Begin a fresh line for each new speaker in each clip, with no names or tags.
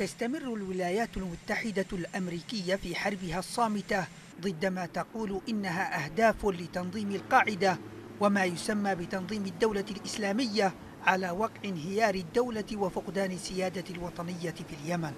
تستمر الولايات المتحدة الأمريكية في حربها الصامتة ضد ما تقول إنها أهداف لتنظيم القاعدة وما يسمى بتنظيم الدولة الإسلامية على وقع انهيار الدولة وفقدان السيادة الوطنية في اليمن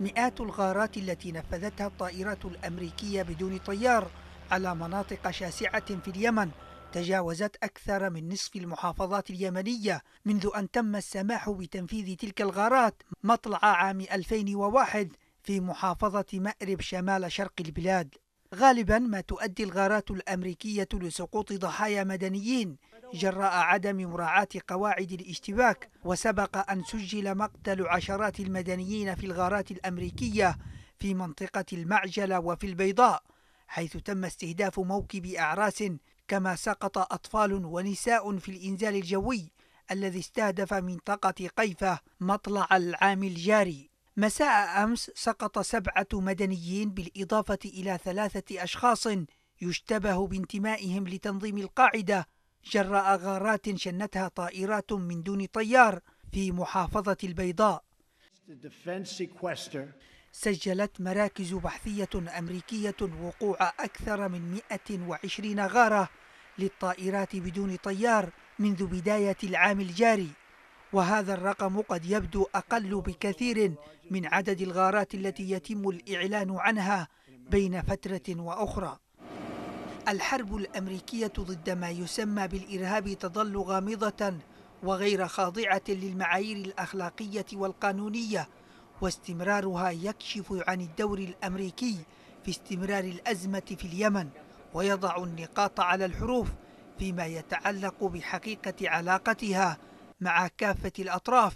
مئات الغارات التي نفذتها الطائرات الأمريكية بدون طيار على مناطق شاسعة في اليمن تجاوزت أكثر من نصف المحافظات اليمنية منذ أن تم السماح بتنفيذ تلك الغارات مطلع عام 2001 في محافظة مأرب شمال شرق البلاد غالبا ما تؤدي الغارات الأمريكية لسقوط ضحايا مدنيين جراء عدم مراعاة قواعد الاشتباك وسبق أن سجل مقتل عشرات المدنيين في الغارات الأمريكية في منطقة المعجلة وفي البيضاء حيث تم استهداف موكب أعراس كما سقط أطفال ونساء في الإنزال الجوي الذي استهدف منطقة قيفة مطلع العام الجاري مساء أمس سقط سبعة مدنيين بالإضافة إلى ثلاثة أشخاص يشتبه بانتمائهم لتنظيم القاعدة جراء غارات شنتها طائرات من دون طيار في محافظة البيضاء سجلت مراكز بحثية أمريكية وقوع أكثر من 120 غارة للطائرات بدون طيار منذ بداية العام الجاري وهذا الرقم قد يبدو أقل بكثير من عدد الغارات التي يتم الإعلان عنها بين فترة وأخرى الحرب الأمريكية ضد ما يسمى بالإرهاب تظل غامضة وغير خاضعة للمعايير الأخلاقية والقانونية واستمرارها يكشف عن الدور الأمريكي في استمرار الأزمة في اليمن ويضع النقاط على الحروف فيما يتعلق بحقيقة علاقتها مع كافة الأطراف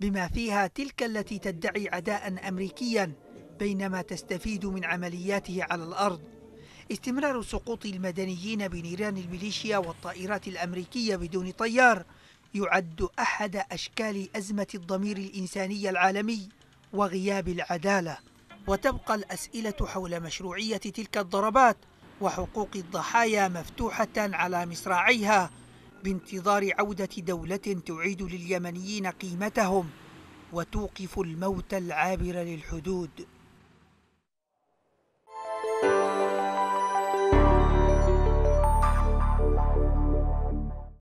بما فيها تلك التي تدعي عداء أمريكيا بينما تستفيد من عملياته على الأرض استمرار سقوط المدنيين بنيران الميليشيا والطائرات الأمريكية بدون طيار يعد أحد أشكال أزمة الضمير الإنساني العالمي وغياب العدالة وتبقى الأسئلة حول مشروعية تلك الضربات وحقوق الضحايا مفتوحة على مصراعيها بانتظار عودة دولة تعيد لليمنيين قيمتهم وتوقف الموت العابر للحدود